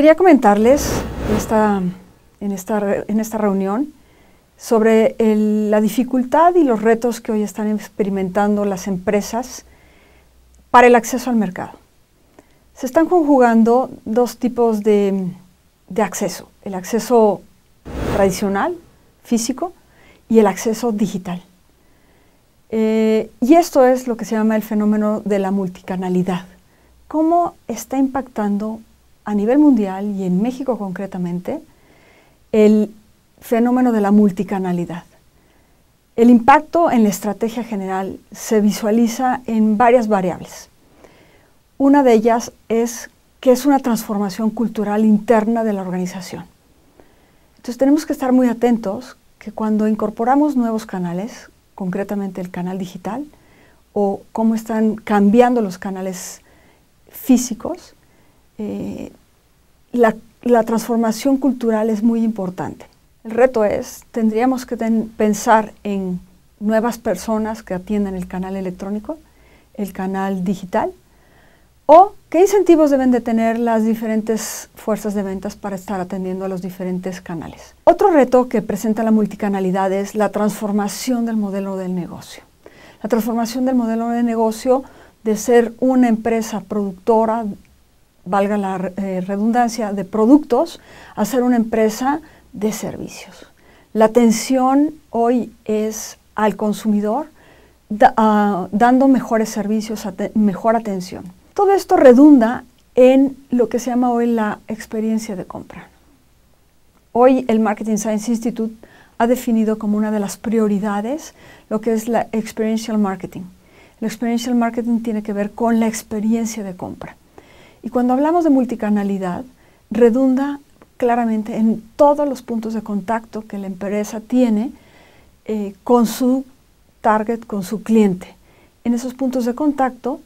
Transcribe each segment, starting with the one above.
Quería comentarles esta, en, esta, en esta reunión sobre la dificultad y los retos que hoy están experimentando las empresas para el acceso al mercado. Se están conjugando dos tipos de, acceso, el acceso tradicional, físico, y el acceso digital. Eh, y esto es lo que se llama el fenómeno de la multicanalidad. ¿Cómo está impactando a nivel mundial y en México concretamente el fenómeno de la multicanalidad. El impacto en la estrategia general se visualiza en varias variables. Una de ellas es que es una transformación cultural interna de la organización. Entonces tenemos que estar muy atentos que cuando incorporamos nuevos canales, concretamente el canal digital, o cómo están cambiando los canales físicos, eh, la, transformación cultural es muy importante. El reto es, tendríamos que pensar en nuevas personas que atiendan el canal electrónico, el canal digital, o qué incentivos deben de tener las diferentes fuerzas de ventas para estar atendiendo a los diferentes canales. Otro reto que presenta la multicanalidad es la transformación del modelo del negocio. La transformación del modelo de negocio de ser una empresa productora valga la eh, redundancia, de productos a ser una empresa de servicios. La atención hoy es al consumidor ah, dando mejores servicios, mejor atención. Todo esto redunda en lo que se llama hoy la experiencia de compra. Hoy el Marketing Science Institute ha definido como una de las prioridades lo que es la experiential marketing. El experiential marketing tiene que ver con la experiencia de compra. Y cuando hablamos de multicanalidad, redunda claramente en todos los puntos de contacto que la empresa tiene eh, con su target, con su cliente. En esos puntos de contacto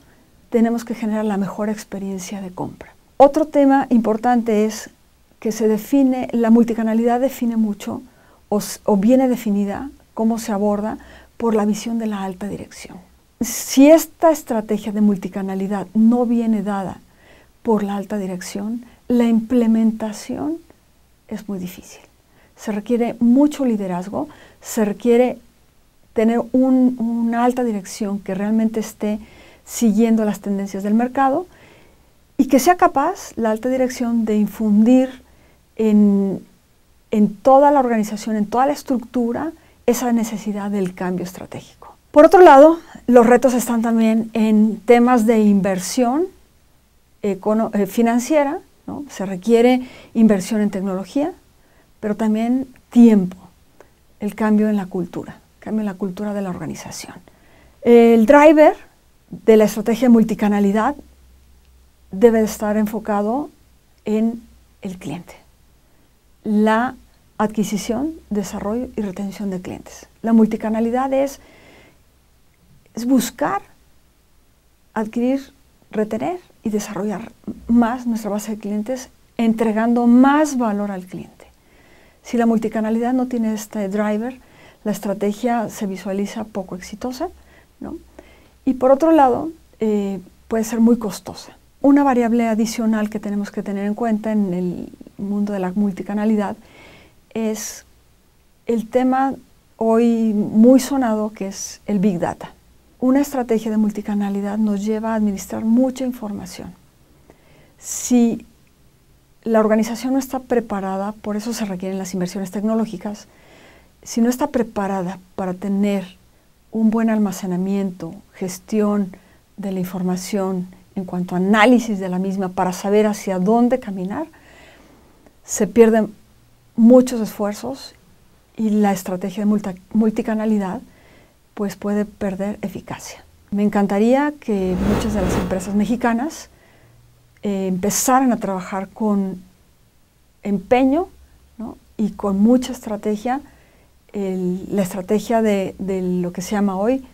tenemos que generar la mejor experiencia de compra. Otro tema importante es que se define, la multicanalidad define mucho o, o viene definida cómo se aborda por la visión de la alta dirección. Si esta estrategia de multicanalidad no viene dada por la alta dirección, la implementación es muy difícil. Se requiere mucho liderazgo, se requiere tener una alta dirección que realmente esté siguiendo las tendencias del mercado y que sea capaz la alta dirección de infundir en toda la organización, en toda la estructura, esa necesidad del cambio estratégico. Por otro lado, los retos están también en temas de inversión eh, financiera, se requiere inversión en tecnología, pero también tiempo, el cambio en la cultura, cambio en la cultura de la organización. El driver de la estrategia de multicanalidad debe estar enfocado en el cliente, la adquisición, desarrollo y retención de clientes. La multicanalidad es, es buscar adquirir retener y desarrollar más nuestra base de clientes, entregando más valor al cliente. Si la multicanalidad no tiene este driver, la estrategia se visualiza poco exitosa, Y por otro lado, eh, puede ser muy costosa. Una variable adicional que tenemos que tener en cuenta en el mundo de la multicanalidad es el tema hoy muy sonado que es el Big Data. Una estrategia de multicanalidad nos lleva a administrar mucha información. Si la organización no está preparada, por eso se requieren las inversiones tecnológicas, si no está preparada para tener un buen almacenamiento, gestión de la información, en cuanto a análisis de la misma para saber hacia dónde caminar, se pierden muchos esfuerzos y la estrategia de multicanalidad pues puede perder eficacia. Me encantaría que muchas de las empresas mexicanas eh, empezaran a trabajar con empeño y con mucha estrategia, la estrategia de, lo que se llama hoy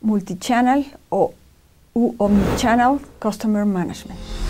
multichannel o omnichannel customer management.